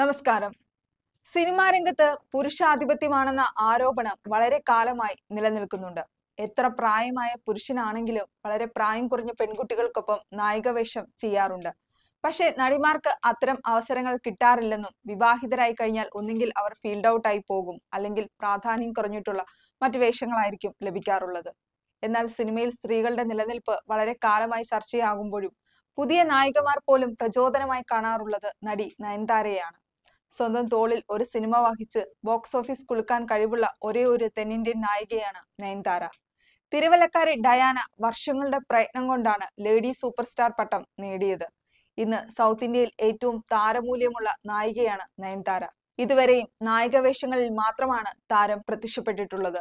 നമസ്കാരം സിനിമാ രംഗത്ത് പുരുഷാധിപത്യമാണെന്ന ആരോപണം വളരെ കാലമായി നിലനിൽക്കുന്നുണ്ട് എത്ര പ്രായമായ പുരുഷനാണെങ്കിലും വളരെ പ്രായം കുറഞ്ഞ പെൺകുട്ടികൾക്കൊപ്പം നായികവേഷം ചെയ്യാറുണ്ട് പക്ഷേ നടിമാർക്ക് അത്തരം അവസരങ്ങൾ കിട്ടാറില്ലെന്നും വിവാഹിതരായി കഴിഞ്ഞാൽ ഒന്നുകിൽ അവർ ഫീൽഡ് ഔട്ടായി പോകും അല്ലെങ്കിൽ പ്രാധാന്യം കുറഞ്ഞിട്ടുള്ള മറ്റു വേഷങ്ങളായിരിക്കും ലഭിക്കാറുള്ളത് എന്നാൽ സിനിമയിൽ സ്ത്രീകളുടെ നിലനിൽപ്പ് വളരെ കാലമായി ചർച്ചയാകുമ്പോഴും പുതിയ നായികമാർ പോലും പ്രചോദനമായി കാണാറുള്ളത് നടി നയൻതാരയാണ് സ്വന്തം തോളിൽ ഒരു സിനിമ വഹിച്ച് ബോക്സ് ഓഫീസ് കുലുക്കാൻ കഴിവുള്ള ഒരേ ഒരു തെന്നിന്ത്യൻ നായികയാണ് നയൻതാര തിരുവല്ലക്കാരി ഡയാന വർഷങ്ങളുടെ പ്രയത്നം കൊണ്ടാണ് ലേഡി സൂപ്പർ സ്റ്റാർ പട്ടം നേടിയത് ഇന്ന് സൗത്ത് ഇന്ത്യയിൽ ഏറ്റവും താരമൂല്യമുള്ള നായികയാണ് നയൻതാര ഇതുവരെയും നായിക വേഷങ്ങളിൽ മാത്രമാണ് താരം പ്രത്യക്ഷപ്പെട്ടിട്ടുള്ളത്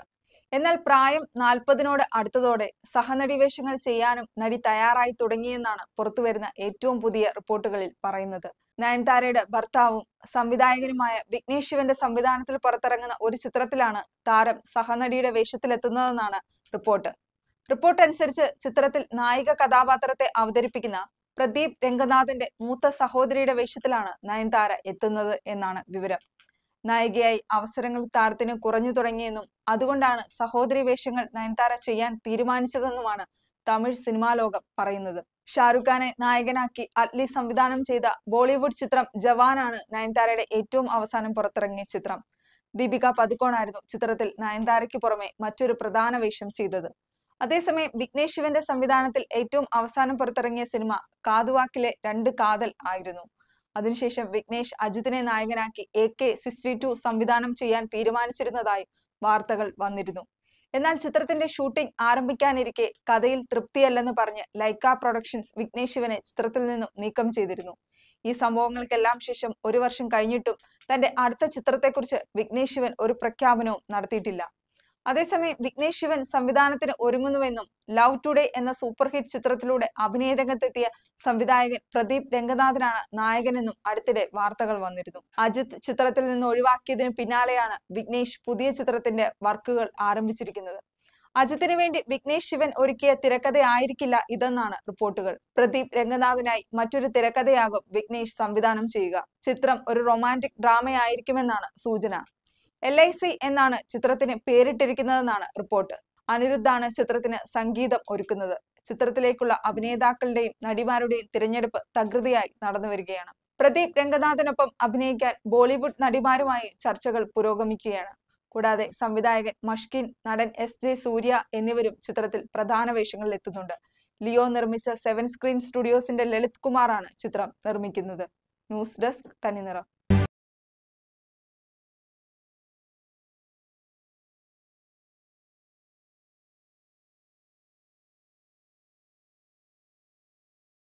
എന്നാൽ പ്രായം നാൽപ്പതിനോട് അടുത്തതോടെ സഹനടി വേഷങ്ങൾ ചെയ്യാനും നടി തയ്യാറായി തുടങ്ങിയെന്നാണ് പുറത്തുവരുന്ന ഏറ്റവും പുതിയ റിപ്പോർട്ടുകളിൽ പറയുന്നത് നയൻതാരയുടെ ഭർത്താവും സംവിധായകനുമായ വിഘ്നേഷ് ശിവന്റെ സംവിധാനത്തിൽ പുറത്തിറങ്ങുന്ന ഒരു ചിത്രത്തിലാണ് താരം സഹനടിയുടെ വേഷത്തിലെത്തുന്നതെന്നാണ് റിപ്പോർട്ട് റിപ്പോർട്ട് അനുസരിച്ച് ചിത്രത്തിൽ നായിക കഥാപാത്രത്തെ അവതരിപ്പിക്കുന്ന പ്രദീപ് രംഗനാഥിന്റെ മൂത്ത സഹോദരിയുടെ വേഷത്തിലാണ് നയൻതാര എത്തുന്നത് എന്നാണ് വിവരം നായികയായി അവസരങ്ങൾ താരത്തിന് കുറഞ്ഞു തുടങ്ങിയെന്നും അതുകൊണ്ടാണ് സഹോദരി വേഷങ്ങൾ നയൻതാര ചെയ്യാൻ തീരുമാനിച്ചതെന്നുമാണ് തമിഴ് സിനിമാ ലോകം പറയുന്നത് ഷാരൂഖ് ഖാനെ നായകനാക്കി അറ്റ്ലി സംവിധാനം ചെയ്ത ബോളിവുഡ് ചിത്രം ജവാനാണ് നയൻതാരയുടെ ഏറ്റവും അവസാനം പുറത്തിറങ്ങിയ ചിത്രം ദീപിക പതുക്കോണായിരുന്നു ചിത്രത്തിൽ നയൻതാരയ്ക്ക് പുറമെ മറ്റൊരു പ്രധാന വേഷം ചെയ്തത് അതേസമയം വിഘ്നേഷ് ശിവന്റെ സംവിധാനത്തിൽ ഏറ്റവും അവസാനം പുറത്തിറങ്ങിയ സിനിമ കാതുവാക്കിലെ രണ്ട് കാതൽ ആയിരുന്നു അതിനുശേഷം വിഘ്നേഷ് അജിത്തിനെ നായകനാക്കി എ കെ സിക്സ്റ്റി ടു സംവിധാനം ചെയ്യാൻ തീരുമാനിച്ചിരുന്നതായും വാർത്തകൾ വന്നിരുന്നു എന്നാൽ ചിത്രത്തിന്റെ ഷൂട്ടിംഗ് ആരംഭിക്കാനിരിക്കെ കഥയിൽ തൃപ്തിയല്ലെന്ന് പറഞ്ഞ് ലൈക്ക പ്രൊഡക്ഷൻസ് വിഘ്നേഷ് ശിവനെ ചിത്രത്തിൽ നിന്നും നീക്കം ചെയ്തിരുന്നു ഈ സംഭവങ്ങൾക്കെല്ലാം ശേഷം ഒരു വർഷം കഴിഞ്ഞിട്ടും തന്റെ അടുത്ത ചിത്രത്തെക്കുറിച്ച് വിഘ്നേഷ് ശിവൻ ഒരു പ്രഖ്യാപനവും നടത്തിയിട്ടില്ല അതേസമയം വിഘ്നേഷ് ശിവൻ സംവിധാനത്തിന് ഒരുങ്ങുന്നുവെന്നും ലവ് ടുഡേ എന്ന സൂപ്പർ ഹിറ്റ് ചിത്രത്തിലൂടെ അഭിനയ രംഗത്തെത്തിയ സംവിധായകൻ പ്രദീപ് രംഗനാഥനാണ് നായകനെന്നും അടുത്തിടെ വാർത്തകൾ വന്നിരുന്നു അജിത് ചിത്രത്തിൽ നിന്ന് ഒഴിവാക്കിയതിന് പിന്നാലെയാണ് വിഘ്നേഷ് പുതിയ ചിത്രത്തിന്റെ വർക്കുകൾ ആരംഭിച്ചിരിക്കുന്നത് അജിത്തിന് വേണ്ടി വിഘ്നേഷ് ശിവൻ ഒരുക്കിയ തിരക്കഥയായിരിക്കില്ല ഇതെന്നാണ് റിപ്പോർട്ടുകൾ പ്രദീപ് രംഗനാഥനായി മറ്റൊരു തിരക്കഥയാകും വിഘ്നേഷ് സംവിധാനം ചെയ്യുക ചിത്രം ഒരു റൊമാന്റിക് ഡ്രാമയായിരിക്കുമെന്നാണ് സൂചന എൽ ഐ സി എന്നാണ് ചിത്രത്തിന് പേരിട്ടിരിക്കുന്നതെന്നാണ് റിപ്പോർട്ട് അനിരുദ്ധാണ് ചിത്രത്തിന് സംഗീതം ഒരുക്കുന്നത് ചിത്രത്തിലേക്കുള്ള അഭിനേതാക്കളുടെയും നടിമാരുടെയും തിരഞ്ഞെടുപ്പ് തകൃതിയായി നടന്നു വരികയാണ് പ്രദീപ് രംഗനാഥനൊപ്പം അഭിനയിക്കാൻ ബോളിവുഡ് നടിമാരുമായി ചർച്ചകൾ പുരോഗമിക്കുകയാണ് കൂടാതെ സംവിധായകൻ മഷ്കിൻ നടൻ എസ് ജെ സൂര്യ എന്നിവരും ചിത്രത്തിൽ പ്രധാന വേഷങ്ങളിൽ എത്തുന്നുണ്ട് ലിയോ നിർമ്മിച്ച സെവൻ സ്ക്രീൻ സ്റ്റുഡിയോസിന്റെ ലളിത് കുമാറാണ് ചിത്രം നിർമ്മിക്കുന്നത് ന്യൂസ് ഡെസ്ക് തനിനിറം